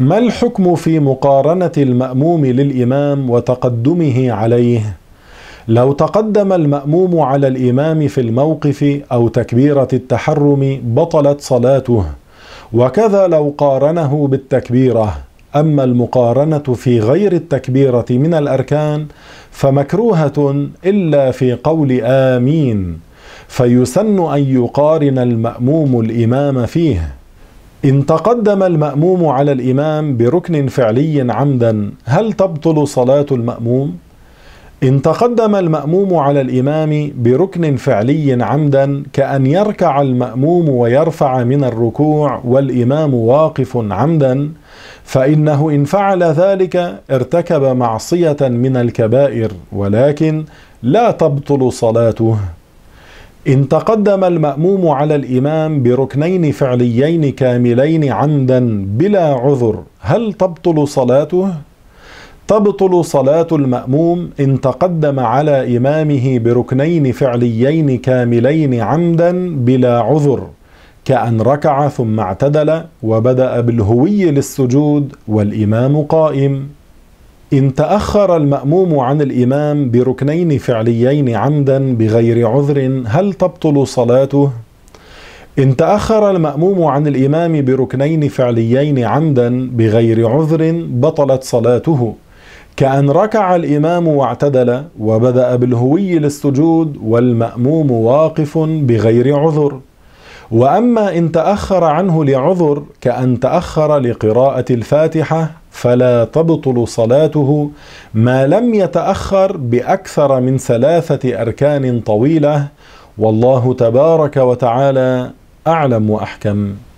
ما الحكم في مقارنة المأموم للإمام وتقدمه عليه؟ لو تقدم المأموم على الإمام في الموقف أو تكبيرة التحرم بطلت صلاته، وكذا لو قارنه بالتكبيرة، أما المقارنة في غير التكبيرة من الأركان فمكروهة إلا في قول آمين، فيسن أن يقارن المأموم الإمام فيه. إن تقدم المأموم على الإمام بركن فعلي عمدا هل تبطل صلاة المأموم؟ إن تقدم المأموم على الإمام بركن فعلي عمدا كأن يركع المأموم ويرفع من الركوع والإمام واقف عمدا فإنه إن فعل ذلك ارتكب معصية من الكبائر ولكن لا تبطل صلاته إن تقدم المأموم على الإمام بركنين فعليين كاملين عمدا بلا عذر هل تبطل صلاته؟ تبطل صلاة المأموم إن تقدم على إمامه بركنين فعليين كاملين عمدا بلا عذر كأن ركع ثم اعتدل وبدأ بالهوي للسجود والإمام قائم إن تأخر المأموم عن الإمام بركنين فعليين عمدا بغير عذر هل تبطل صلاته؟ إن تأخر المأموم عن الإمام بركنين فعليين عمدا بغير عذر بطلت صلاته كأن ركع الإمام واعتدل وبدأ بالهوي للسجود والمأموم واقف بغير عذر وأما إن تأخر عنه لعذر كأن تأخر لقراءة الفاتحة فلا تبطل صلاته ما لم يتاخر باكثر من ثلاثه اركان طويله والله تبارك وتعالى اعلم واحكم